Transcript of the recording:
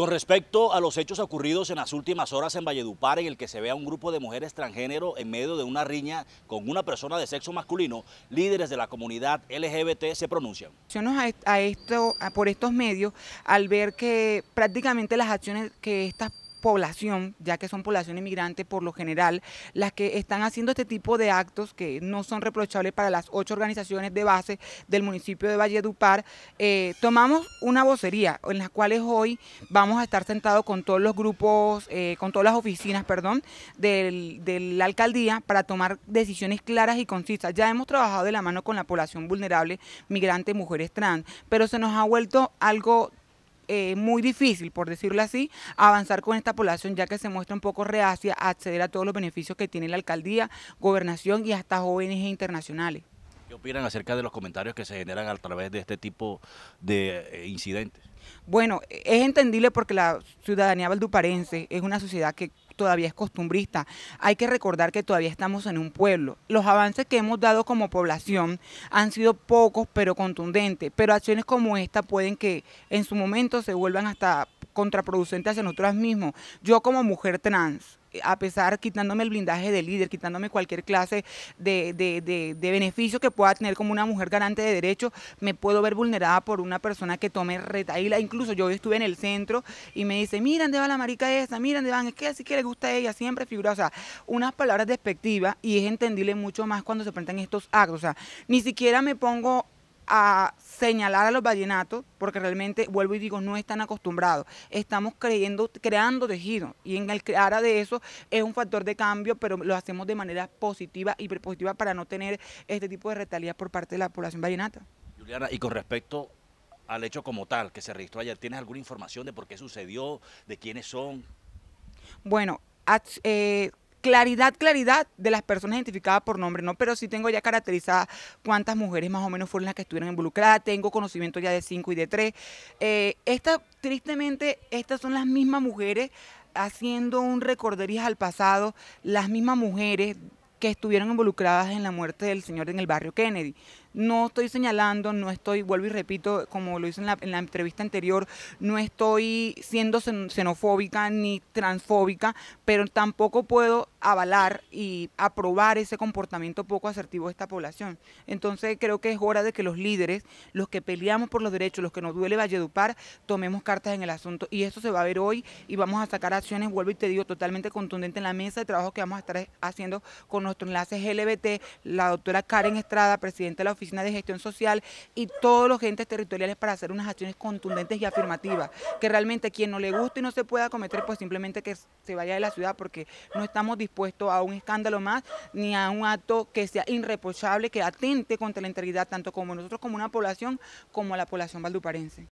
Con respecto a los hechos ocurridos en las últimas horas en Valledupar, en el que se ve a un grupo de mujeres transgénero en medio de una riña con una persona de sexo masculino, líderes de la comunidad LGBT se pronuncian. A esto, por estos medios, al ver que prácticamente las acciones que estas población, ya que son población inmigrante por lo general, las que están haciendo este tipo de actos que no son reprochables para las ocho organizaciones de base del municipio de Valledupar, eh, tomamos una vocería en las cuales hoy vamos a estar sentados con todos los grupos, eh, con todas las oficinas, perdón, del, de la alcaldía para tomar decisiones claras y concisas. Ya hemos trabajado de la mano con la población vulnerable, migrante, mujeres trans, pero se nos ha vuelto algo eh, muy difícil, por decirlo así, avanzar con esta población, ya que se muestra un poco reacia a acceder a todos los beneficios que tiene la alcaldía, gobernación y hasta jóvenes internacionales. ¿Qué opinan acerca de los comentarios que se generan a través de este tipo de eh, incidentes? Bueno, es entendible porque la ciudadanía valduparense es una sociedad que todavía es costumbrista. Hay que recordar que todavía estamos en un pueblo. Los avances que hemos dado como población han sido pocos pero contundentes, pero acciones como esta pueden que en su momento se vuelvan hasta contraproducente hacia nosotras mismos. Yo como mujer trans, a pesar quitándome el blindaje de líder, quitándome cualquier clase de, beneficio que pueda tener como una mujer garante de derechos, me puedo ver vulnerada por una persona que tome retaíla. Incluso yo estuve en el centro y me dice, mira, ¿dónde va la marica esa? Mira, ¿dónde van? Es que así que le gusta a ella, siempre figura. O sea, unas palabras despectivas y es entendible mucho más cuando se presentan estos actos. O sea, ni siquiera me pongo a señalar a los vallenatos, porque realmente, vuelvo y digo, no están acostumbrados. Estamos creyendo, creando tejido, y en el área de eso es un factor de cambio, pero lo hacemos de manera positiva y positiva para no tener este tipo de retalías por parte de la población vallenata. Juliana, y con respecto al hecho como tal que se registró ayer, ¿tienes alguna información de por qué sucedió, de quiénes son? Bueno, eh, claridad, claridad de las personas identificadas por nombre, ¿no? Pero sí tengo ya caracterizadas cuántas mujeres más o menos fueron las que estuvieron involucradas, tengo conocimiento ya de cinco y de tres. Eh, tristemente, estas son las mismas mujeres haciendo un recorderías al pasado, las mismas mujeres que estuvieron involucradas en la muerte del señor en el barrio Kennedy. No estoy señalando, no estoy, vuelvo y repito, como lo hice en la, entrevista anterior, no estoy siendo xenofóbica ni transfóbica, pero tampoco puedo avalar y aprobar ese comportamiento poco asertivo de esta población. Entonces creo que es hora de que los líderes, los que peleamos por los derechos, los que nos duele Valledupar, tomemos cartas en el asunto. Y eso se va a ver hoy y vamos a sacar acciones, vuelvo y te digo, totalmente contundente en la mesa de trabajo que vamos a estar haciendo con nuestro enlace LGBT, la doctora Karen Estrada, presidenta de la Oficina de Gestión Social y todos los agentes territoriales para hacer unas acciones contundentes y afirmativas, que realmente quien no le guste y no se pueda cometer, pues simplemente que se vaya de la ciudad, porque no estamos dispuestos a un escándalo más, ni a un acto que sea irreprochable, que atente contra la integridad tanto como nosotros como una población, como la población valduparense.